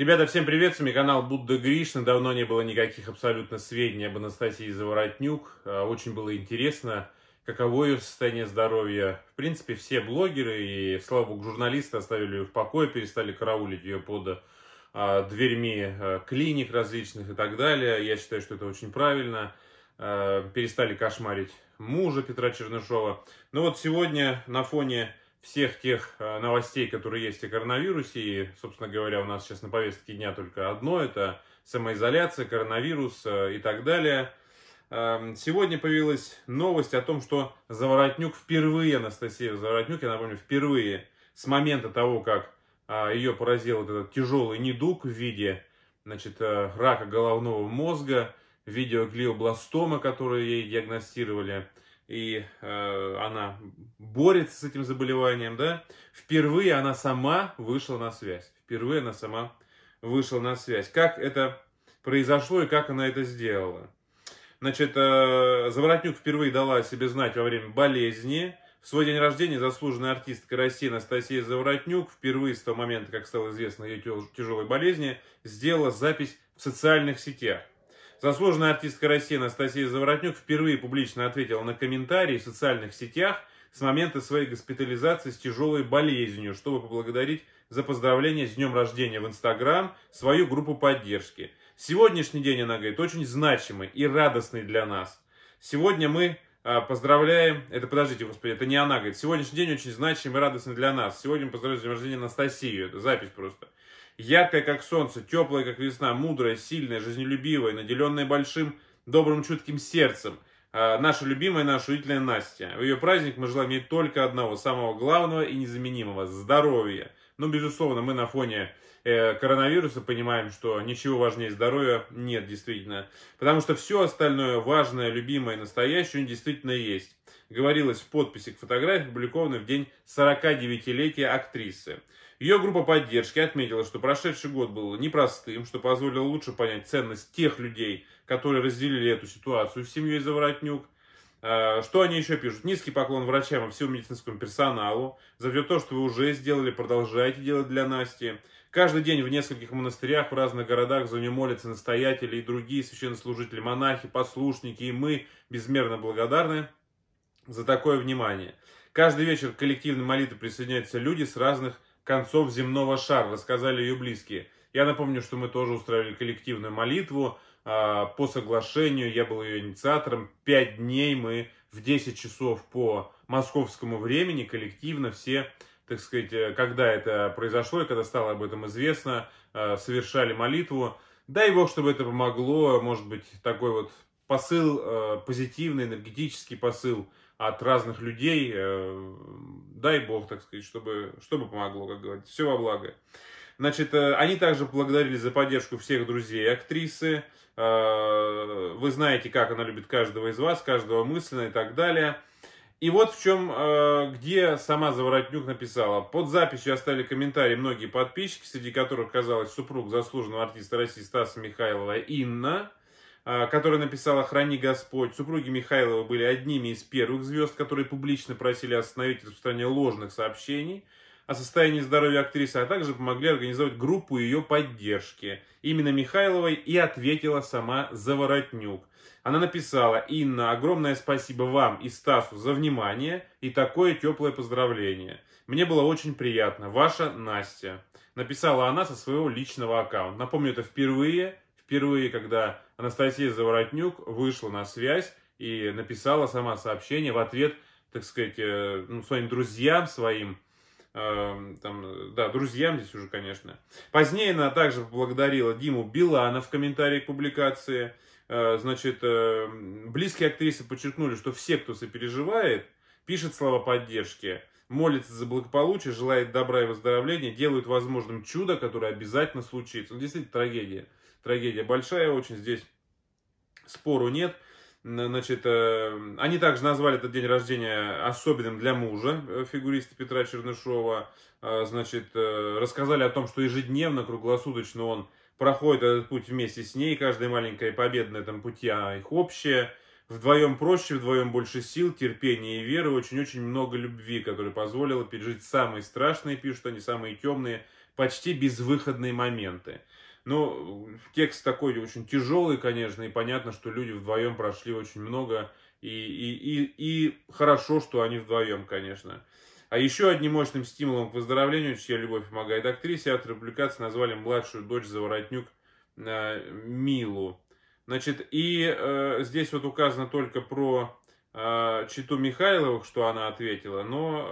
Ребята, всем привет, с вами канал Будда Гришна. Давно не было никаких абсолютно сведений об Анастасии Заворотнюк. А, очень было интересно, каково ее состояние здоровья. В принципе, все блогеры и, слава богу, журналисты оставили ее в покое, перестали караулить ее под а, дверьми а, клиник различных и так далее. Я считаю, что это очень правильно. Перестали кошмарить мужа Петра Чернышова. Но ну вот сегодня на фоне всех тех э, новостей, которые есть о коронавирусе. И, собственно говоря, у нас сейчас на повестке дня только одно. Это самоизоляция, коронавирус э, и так далее. Эм, сегодня появилась новость о том, что Заворотнюк впервые, Анастасия Заворотнюк, я напомню, впервые с момента того, как а, ее поразил вот этот тяжелый недуг в виде значит, э, рака головного мозга, глиобластома, которые ей диагностировали – и э, она борется с этим заболеванием, да, впервые она сама вышла на связь. Впервые она сама вышла на связь. Как это произошло и как она это сделала? Значит, э, Заворотнюк впервые дала о себе знать во время болезни. В свой день рождения заслуженная артистка России Анастасия Заворотнюк впервые с того момента, как стало известно о ее тяжелой болезни, сделала запись в социальных сетях. Заслуженная артистка России Анастасия Заворотнюк впервые публично ответила на комментарии в социальных сетях с момента своей госпитализации с тяжелой болезнью, чтобы поблагодарить за поздравление с днем рождения в Инстаграм свою группу поддержки. Сегодняшний день, она говорит, очень значимый и радостный для нас. Сегодня мы а, поздравляем, это подождите, господи, это не она говорит, сегодняшний день очень значимый и радостный для нас. Сегодня мы поздравляем с днем рождения Анастасию, это запись просто яркая, как солнце, теплая, как весна, мудрая, сильная, жизнелюбивая, наделенная большим, добрым, чутким сердцем. А, наша любимая, наша удивительная Настя. В ее праздник мы желаем ей только одного, самого главного и незаменимого – здоровья. Ну, безусловно, мы на фоне э, коронавируса понимаем, что ничего важнее здоровья нет, действительно. Потому что все остальное важное, любимое, настоящее действительно есть говорилось в подписи к фотографии, опубликованной в день 49-летия актрисы. Ее группа поддержки отметила, что прошедший год был непростым, что позволило лучше понять ценность тех людей, которые разделили эту ситуацию с семьей Заворотнюк. А, что они еще пишут? Низкий поклон врачам и всему медицинскому персоналу. За все то, что вы уже сделали, продолжайте делать для Насти. Каждый день в нескольких монастырях в разных городах за нее молятся настоятели и другие священнослужители, монахи, послушники, и мы безмерно благодарны за такое внимание. Каждый вечер к коллективной молитве присоединяются люди с разных концов земного шара, рассказали ее близкие. Я напомню, что мы тоже устраивали коллективную молитву э, по соглашению, я был ее инициатором. Пять дней мы в 10 часов по московскому времени коллективно все, так сказать, э, когда это произошло и когда стало об этом известно, э, совершали молитву. Дай бог, чтобы это помогло, может быть, такой вот посыл, э, позитивный энергетический посыл от разных людей. Э, дай бог, так сказать, чтобы, чтобы помогло, как говорится. Все во благо. Значит, э, они также благодарили за поддержку всех друзей актрисы. Э, вы знаете, как она любит каждого из вас, каждого мысленно и так далее. И вот в чем, где сама Заворотнюк написала. Под записью оставили комментарии многие подписчики, среди которых казалось, супруг заслуженного артиста России Стаса Михайлова Инна. А, которая написала «Храни Господь». Супруги Михайлова были одними из первых звезд, которые публично просили остановить распространение ложных сообщений о состоянии здоровья актрисы, а также помогли организовать группу ее поддержки. Именно Михайловой и ответила сама Заворотнюк. Она написала «Инна, огромное спасибо вам и Стасу за внимание и такое теплое поздравление. Мне было очень приятно. Ваша Настя». Написала она со своего личного аккаунта. Напомню, это впервые впервые, когда Анастасия Заворотнюк вышла на связь и написала сама сообщение в ответ, так сказать, э, ну, своим друзьям, своим эм, там, да, друзьям здесь уже, конечно. Позднее она также поблагодарила Диму Билана в комментарии к публикации. Э, значит, э, близкие актрисы подчеркнули, что все, кто сопереживает, пишет слова поддержки, молится за благополучие, желает добра и выздоровления, делают возможным чудо, которое обязательно случится. Ну, действительно, трагедия трагедия большая очень здесь, спору нет. Значит, э, они также назвали этот день рождения особенным для мужа э, фигуриста Петра Чернышова. Э, значит, рассказали о том, что ежедневно, круглосуточно он проходит этот путь вместе с ней. Каждая маленькая победа на этом пути, она их общая. Вдвоем проще, вдвоем больше сил, терпения и веры, очень-очень много любви, которая позволила пережить самые страшные, пишут они, самые темные, почти безвыходные моменты. Ну, текст такой очень тяжелый, конечно, и понятно, что люди вдвоем прошли очень много, и, и, и, и хорошо, что они вдвоем, конечно. А еще одним мощным стимулом к выздоровлению, чья любовь помогает актрисе, авторы публикации назвали младшую дочь Заворотнюк э, Милу. Значит, и э, здесь вот указано только про э, Читу Михайловых, что она ответила, но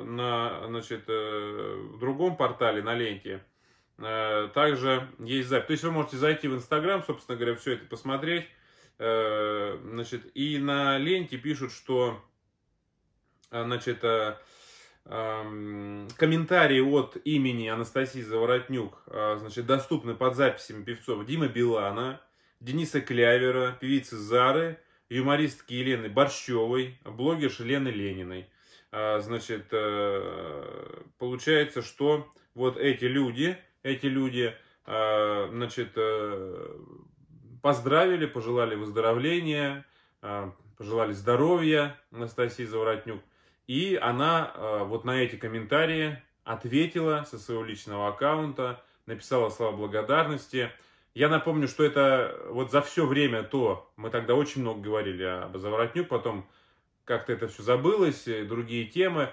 э, на, значит, э, в другом портале, на ленте, Э, также есть запись. То есть вы можете зайти в Инстаграм, собственно говоря, все это посмотреть. Э, значит, и на ленте пишут, что э, значит, эм, комментарии от имени Анастасии Заворотнюк значит, доступны под записями певцов Димы Билана, Дениса Клявера, певицы Зары, юмористки Елены Борщевой, блогерши Лены Лениной. Значит, получается, что вот эти люди, эти люди, э, значит, э, поздравили, пожелали выздоровления, э, пожелали здоровья Анастасии Заворотнюк. И она вот на эти комментарии ответила со своего личного аккаунта, написала слова благодарности. Я напомню, что это вот за все время то, мы тогда очень много говорили об Заворотнюк, потом как-то это все забылось, другие темы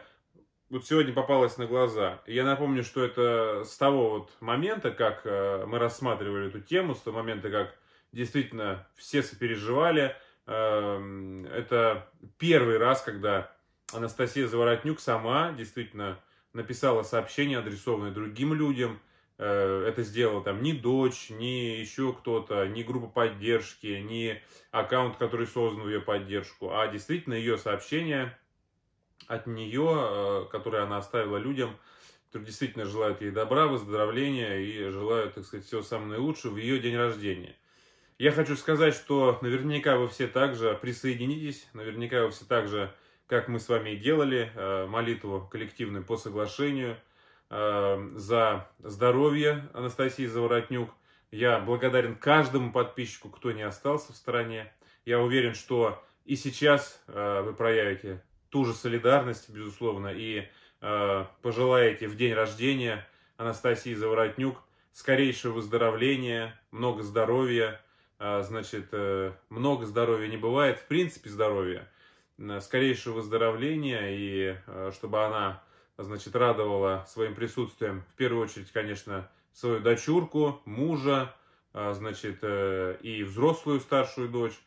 вот сегодня попалась на глаза. Я напомню, что это с того вот момента, как э, мы рассматривали эту тему, с того момента, как действительно все сопереживали. Эм, это первый раз, когда Анастасия Заворотнюк сама действительно написала сообщение, адресованное другим людям. Э, это сделала там ни дочь, ни еще кто-то, ни группа поддержки, ни аккаунт, который создан в ее поддержку, а действительно ее сообщение от нее, э, которые она оставила людям, которые действительно желают ей добра, выздоровления и желают, так сказать, всего самого наилучшего в ее день рождения. Я хочу сказать, что наверняка вы все также присоединитесь, наверняка вы все также, как мы с вами и делали, э, молитву коллективную по соглашению э, за здоровье Анастасии Заворотнюк. Я благодарен каждому подписчику, кто не остался в стороне. Я уверен, что и сейчас вы проявите ту же солидарность, безусловно, и э, пожелаете в день рождения Анастасии Заворотнюк скорейшего выздоровления, много здоровья, э, значит, э, много здоровья не бывает, в принципе, здоровья, э, скорейшего выздоровления, и э, чтобы она, значит, радовала своим присутствием, в первую очередь, конечно, свою дочурку, мужа, э, значит, э, и взрослую старшую дочь,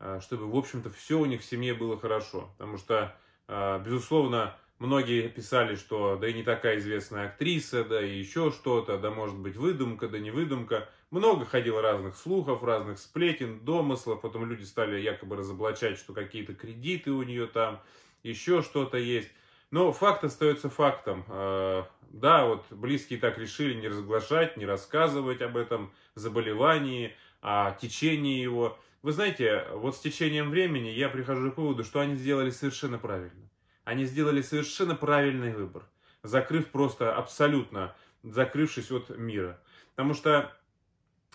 а, чтобы, в общем-то, все у них в семье было хорошо. Потому что, а, безусловно, многие писали, что да и не такая известная актриса, да и еще что-то, да может быть выдумка, да не выдумка. Много ходило разных слухов, разных сплетен, домыслов. Потом люди стали якобы разоблачать, что какие-то кредиты у нее там, еще что-то есть. Но факт остается фактом. А, да, вот близкие так решили не разглашать, не рассказывать об этом заболевании, о течении его. Вы знаете, вот с течением времени я прихожу к выводу, что они сделали совершенно правильно. Они сделали совершенно правильный выбор, закрыв просто абсолютно, закрывшись от мира. Потому что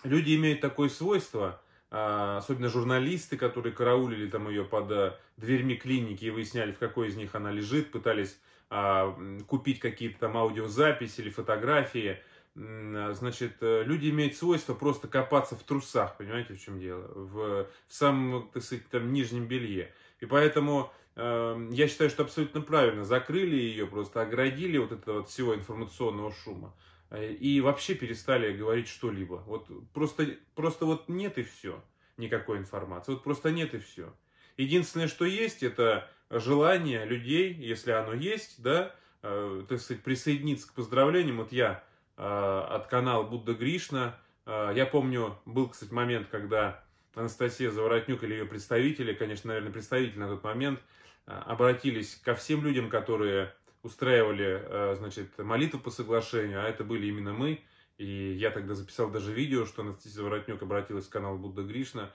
люди имеют такое свойство, а, особенно журналисты, которые караулили там ее под э, дверьми клиники и выясняли, в какой из них она лежит, пытались а, купить какие-то там аудиозаписи или фотографии – а, значит, э, люди имеют свойство просто копаться в трусах, понимаете, в чем дело, в, в самом, так сказать, там, нижнем белье. И поэтому э, я считаю, что абсолютно правильно закрыли ее, просто оградили вот этого вот всего информационного шума э, и вообще перестали говорить что-либо. Вот просто, просто вот нет и все, никакой информации, вот просто нет и все. Единственное, что есть, это желание людей, если оно есть, да, э, так сказать, присоединиться к поздравлениям. Вот я Э, от канала Будда Гришна. Э, я помню, был, кстати, момент, когда Анастасия Заворотнюк или ее представители, конечно, наверное, представители на тот момент, э, обратились ко всем людям, которые устраивали, значит, молитву по соглашению, а это были именно мы. И я тогда записал даже видео, что Анастасия Заворотнюк обратилась к каналу Будда Гришна.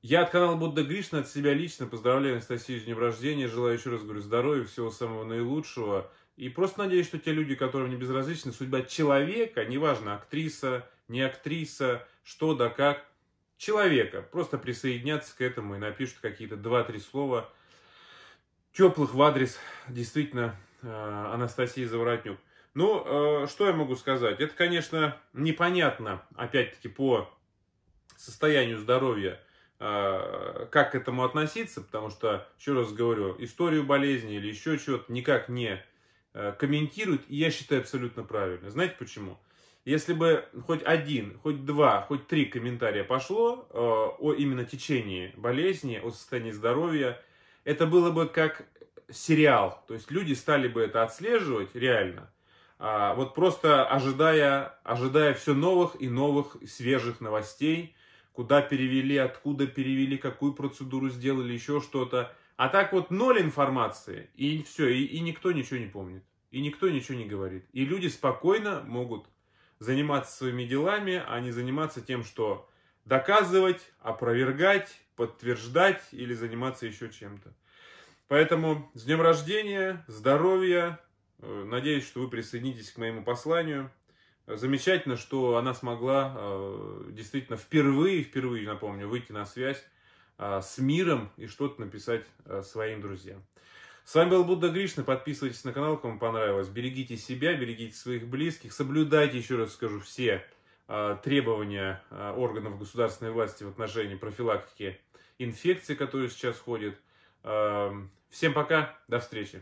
Я от канала Будда Гришна, от себя лично поздравляю Анастасию с днем рождения, желаю еще раз, говорю, здоровья, всего самого наилучшего – и просто надеюсь, что те люди, которым не безразлична судьба человека, неважно, актриса, не актриса, что да как, человека, просто присоединятся к этому и напишут какие-то два-три слова теплых в адрес действительно э, Анастасии Заворотнюк. Ну, э, что я могу сказать? Это, конечно, непонятно, опять-таки, по состоянию здоровья, э, как к этому относиться, потому что, еще раз говорю, историю болезни или еще чего-то никак не Э, комментируют, и я считаю абсолютно правильно. Знаете почему? Если бы хоть один, хоть два, хоть три комментария пошло э, о именно течении болезни, о состоянии здоровья, это было бы как сериал. То есть люди стали бы это отслеживать реально, а вот просто ожидая, ожидая все новых и новых свежих новостей, куда перевели, откуда перевели, какую процедуру сделали, еще что-то. А так вот ноль информации, и все, и, и никто ничего не помнит, и никто ничего не говорит. И люди спокойно могут заниматься своими делами, а не заниматься тем, что доказывать, опровергать, подтверждать или заниматься еще чем-то. Поэтому с днем рождения, здоровья. Э, надеюсь, что вы присоединитесь к моему посланию. Замечательно, что она смогла э, действительно впервые, впервые, напомню, выйти на связь а, с миром и что-то написать а, своим друзьям. С вами был Будда Гришна. Подписывайтесь на канал, кому понравилось. Берегите себя, берегите своих близких. Соблюдайте, еще раз скажу, все а, требования органов государственной власти в отношении профилактики инфекции, которые сейчас ходят. Всем пока, до встречи.